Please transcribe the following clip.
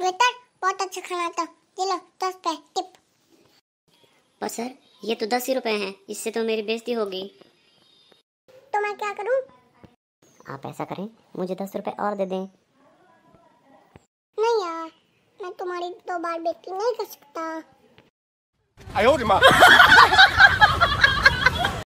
waiter बहुत अच्छा खाना था ये लो दस रुपए टिप पर सर ये तो दस ही रुपए हैं इससे तो मेरी बेइज्जती होगी तो मैं क्या करूं आप ऐसा करें मुझे दस रुपए और दे दें नहीं यार मैं तुम्हारी दो बार बेइज्जती नहीं कर सकता